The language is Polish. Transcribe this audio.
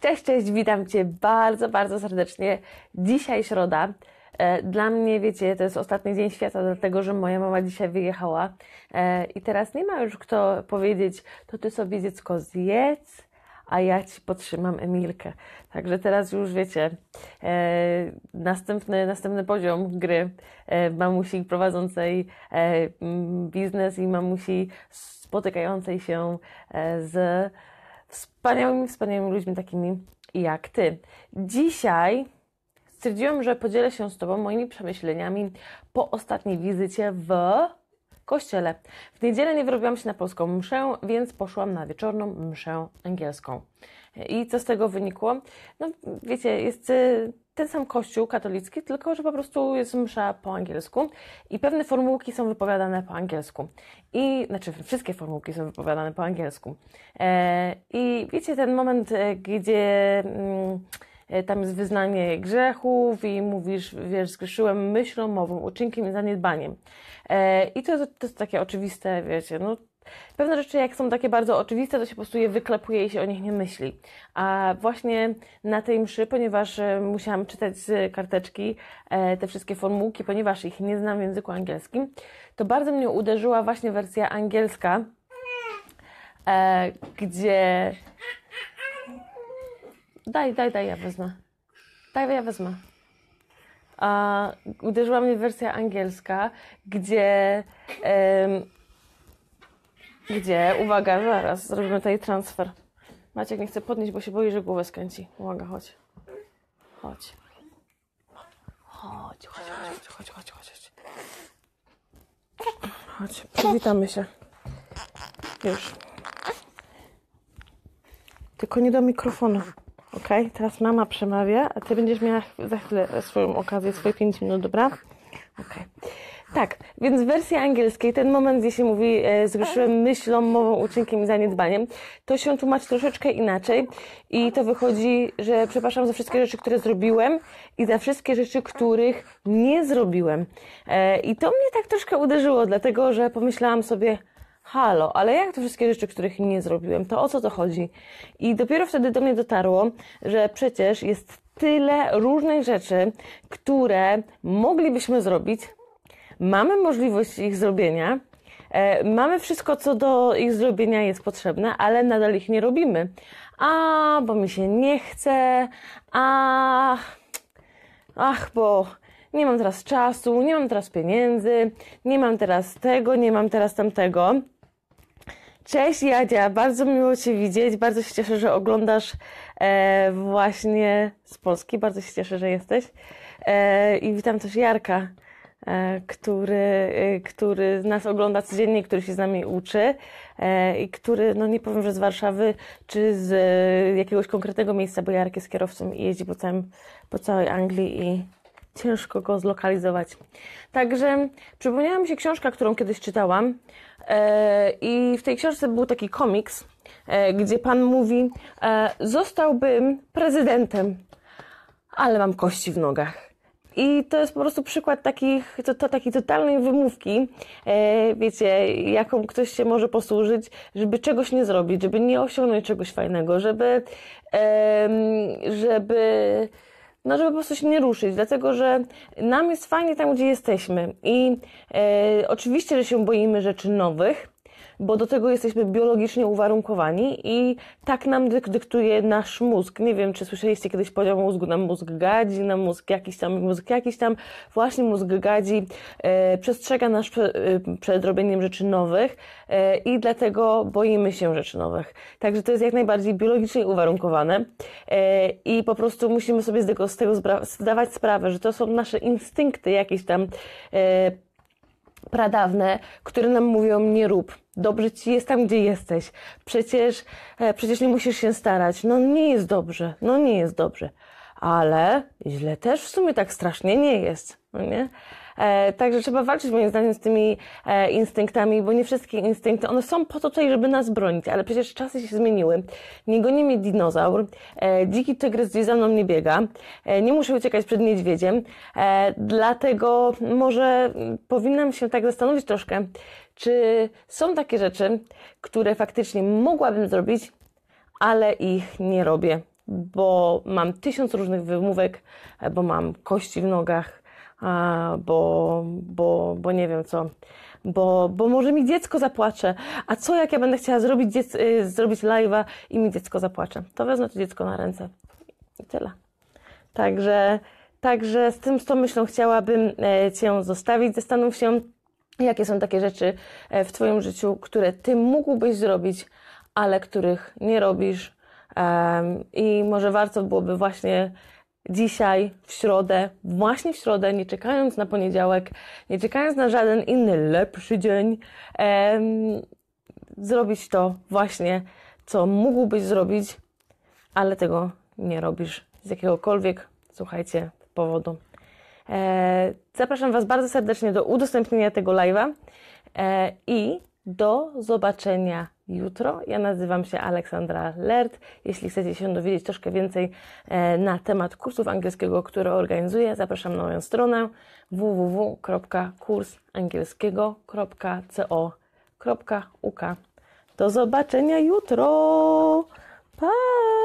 Cześć, cześć, witam Cię bardzo, bardzo serdecznie. Dzisiaj środa. E, dla mnie, wiecie, to jest ostatni dzień świata, dlatego że moja mama dzisiaj wyjechała e, i teraz nie ma już kto powiedzieć, to Ty sobie dziecko zjedz, a ja Ci podtrzymam Emilkę. Także teraz już, wiecie, e, następny, następny poziom gry mamusi prowadzącej biznes i mamusi spotykającej się z wspaniałymi, wspaniałymi ludźmi takimi jak Ty. Dzisiaj stwierdziłam, że podzielę się z Tobą moimi przemyśleniami po ostatniej wizycie w kościele. W niedzielę nie wyrobiłam się na polską mszę, więc poszłam na wieczorną mszę angielską. I co z tego wynikło? No wiecie, jest y, ten sam kościół katolicki, tylko że po prostu jest msza po angielsku i pewne formułki są wypowiadane po angielsku. I znaczy wszystkie formułki są wypowiadane po angielsku. E, I wiecie ten moment, e, gdzie mm, e, tam jest wyznanie grzechów i mówisz, wiesz, zgrzeszyłem myślą, mową, uczynkiem i zaniedbaniem. E, I to, to jest takie oczywiste, wiecie, no Pewne rzeczy, jak są takie bardzo oczywiste, to się po prostu je wyklepuje i się o nich nie myśli. A właśnie na tej mszy, ponieważ e, musiałam czytać z karteczki e, te wszystkie formułki, ponieważ ich nie znam w języku angielskim, to bardzo mnie uderzyła właśnie wersja angielska, e, gdzie. Daj, daj, daj, ja wezmę. Daj, ja wezmę. uderzyła mnie wersja angielska, gdzie. Gdzie? Uwaga, zaraz, zrobimy tutaj transfer. Maciek nie chce podnieść, bo się boi, że głowę skręci. Uwaga, chodź. Chodź. Chodź, chodź, chodź, chodź, chodź, chodź. Chodź, przywitamy się. Już. Tylko nie do mikrofonu. Ok? Teraz mama przemawia, a ty będziesz miała za chwilę swoją okazję, swoje 5 minut, dobra? Ok. Tak. Więc w wersji angielskiej ten moment, gdzie się mówi e, zruszyłem myślą, mową, uczynkiem i zaniedbaniem, to się tłumaczy troszeczkę inaczej i to wychodzi, że przepraszam za wszystkie rzeczy, które zrobiłem i za wszystkie rzeczy, których nie zrobiłem. E, I to mnie tak troszkę uderzyło, dlatego że pomyślałam sobie, halo, ale jak to wszystkie rzeczy, których nie zrobiłem, to o co to chodzi? I dopiero wtedy do mnie dotarło, że przecież jest tyle różnych rzeczy, które moglibyśmy zrobić, mamy możliwość ich zrobienia, e, mamy wszystko, co do ich zrobienia jest potrzebne, ale nadal ich nie robimy. A, bo mi się nie chce, a, ach, bo nie mam teraz czasu, nie mam teraz pieniędzy, nie mam teraz tego, nie mam teraz tamtego. Cześć Jadzia, bardzo miło Cię widzieć, bardzo się cieszę, że oglądasz e, właśnie z Polski, bardzo się cieszę, że jesteś. E, I witam też Jarka. E, który, e, który nas ogląda codziennie, który się z nami uczy e, i który, no nie powiem, że z Warszawy czy z jakiegoś konkretnego miejsca, bo Jarek jest kierowcą i jeździ po, całym, po całej Anglii i ciężko go zlokalizować. Także przypomniała mi się książka, którą kiedyś czytałam i w tej książce był taki komiks, gdzie pan mówi, zostałbym prezydentem, ale mam kości w nogach. I to jest po prostu przykład takich, to, to, takiej totalnej wymówki, e, wiecie, jaką ktoś się może posłużyć, żeby czegoś nie zrobić, żeby nie osiągnąć czegoś fajnego, żeby, e, żeby, no żeby po prostu się nie ruszyć, dlatego że nam jest fajnie tam, gdzie jesteśmy. I e, oczywiście, że się boimy rzeczy nowych, bo do tego jesteśmy biologicznie uwarunkowani i tak nam dyktuje nasz mózg. Nie wiem, czy słyszeliście kiedyś podział mózgu na mózg gadzi, na mózg jakiś tam, mózg jakiś tam. Właśnie mózg gadzi e, przestrzega nas prze, e, przed robieniem rzeczy nowych e, i dlatego boimy się rzeczy nowych. Także to jest jak najbardziej biologicznie uwarunkowane e, i po prostu musimy sobie z tego, z tego zdawać sprawę, że to są nasze instynkty jakieś tam e, pradawne, które nam mówią nie rób dobrze ci jest tam, gdzie jesteś. Przecież, e, przecież nie musisz się starać. No nie jest dobrze, no nie jest dobrze ale źle też w sumie tak strasznie nie jest, no nie? E, także trzeba walczyć moim zdaniem z tymi e, instynktami, bo nie wszystkie instynkty, one są po to tutaj, żeby nas bronić, ale przecież czasy się zmieniły. Nie goni mnie dinozaur, e, dziki tygrys gdzieś za mną nie biega, e, nie muszę uciekać przed niedźwiedziem, e, dlatego może powinnam się tak zastanowić troszkę, czy są takie rzeczy, które faktycznie mogłabym zrobić, ale ich nie robię bo mam tysiąc różnych wymówek, bo mam kości w nogach, bo, bo, bo nie wiem co. Bo, bo może mi dziecko zapłacze. A co jak ja będę chciała zrobić, dziec- y, zrobić live'a i mi dziecko zapłacze? To wezmę to dziecko na ręce. I tyle. Także, także z tym, z tą myślą chciałabym e, Cię zostawić. Zastanów się, jakie są takie rzeczy e, w Twoim życiu, które Ty mógłbyś zrobić, ale których nie robisz i może warto byłoby właśnie dzisiaj, w środę, właśnie w środę, nie czekając na poniedziałek, nie czekając na żaden inny lepszy dzień, zrobić to właśnie, co mógłbyś zrobić, ale tego nie robisz z jakiegokolwiek, słuchajcie, powodu. E, zapraszam Was bardzo serdecznie do udostępnienia tego live'a e, i do zobaczenia jutro. Ja nazywam się Aleksandra Lert. Jeśli chcecie się dowiedzieć troszkę więcej e, na temat kursów angielskiego, które organizuję, zapraszam na moją stronę www.kursangielskiego.co.uk. Do zobaczenia jutro! Pa!